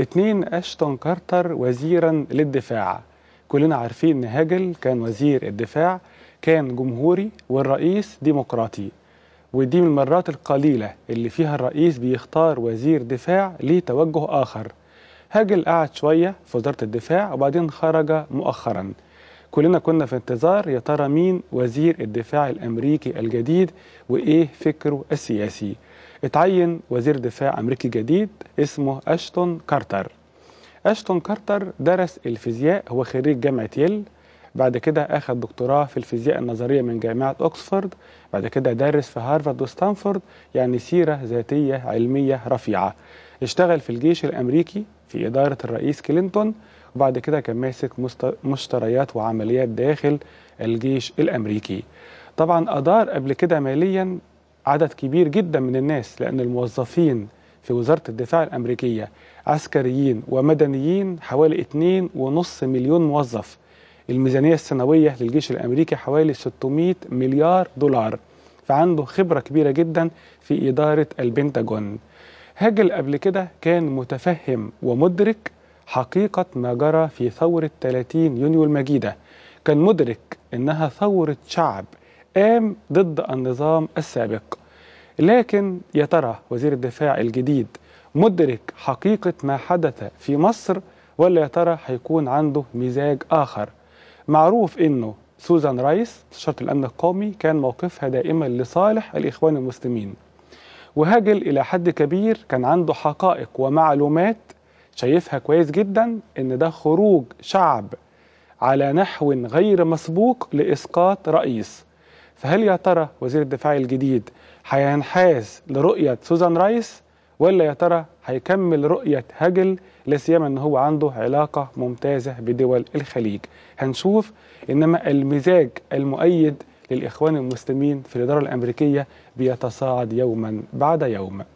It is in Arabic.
اثنين أشتون كارتر وزيرا للدفاع كلنا عارفين إن هاجل كان وزير الدفاع كان جمهوري والرئيس ديمقراطي ودي من المرات القليلة اللي فيها الرئيس بيختار وزير دفاع ليه توجه آخر هاجل قعد شوية في وزارة الدفاع وبعدين خرج مؤخراً كلنا كنا في انتظار يا ترى مين وزير الدفاع الامريكي الجديد وايه فكره السياسي اتعين وزير دفاع امريكي جديد اسمه اشتون كارتر اشتون كارتر درس الفيزياء هو خريج جامعه يل بعد كده اخذ دكتوراه في الفيزياء النظريه من جامعه اوكسفورد بعد كده درس في هارفارد وستانفورد يعني سيره ذاتيه علميه رفيعه اشتغل في الجيش الامريكي في إدارة الرئيس كلينتون وبعد كده كان ماسك مشتريات وعمليات داخل الجيش الأمريكي طبعا أدار قبل كده ماليا عدد كبير جدا من الناس لأن الموظفين في وزارة الدفاع الأمريكية عسكريين ومدنيين حوالي 2.5 مليون موظف الميزانية السنوية للجيش الأمريكي حوالي 600 مليار دولار فعنده خبرة كبيرة جدا في إدارة البنتاجون هاجل قبل كده كان متفهم ومدرك حقيقة ما جرى في ثورة 30 يونيو المجيدة كان مدرك إنها ثورة شعب قام ضد النظام السابق لكن يا ترى وزير الدفاع الجديد مدرك حقيقة ما حدث في مصر ولا يا ترى هيكون عنده مزاج آخر معروف إنه سوزان رايس مستشارة الأمن القومي كان موقفها دائما لصالح الإخوان المسلمين وهاجل إلى حد كبير كان عنده حقائق ومعلومات شايفها كويس جدا إن ده خروج شعب على نحو غير مسبوق لإسقاط رئيس فهل يا ترى وزير الدفاع الجديد هينحاز لرؤية سوزان رايس ولا يا ترى هيكمل رؤية هاجل لاسيما ان هو عنده علاقة ممتازة بدول الخليج هنشوف انما المزاج المؤيد للإخوان المسلمين في الإدارة الأمريكية بيتصاعد يوما بعد يوم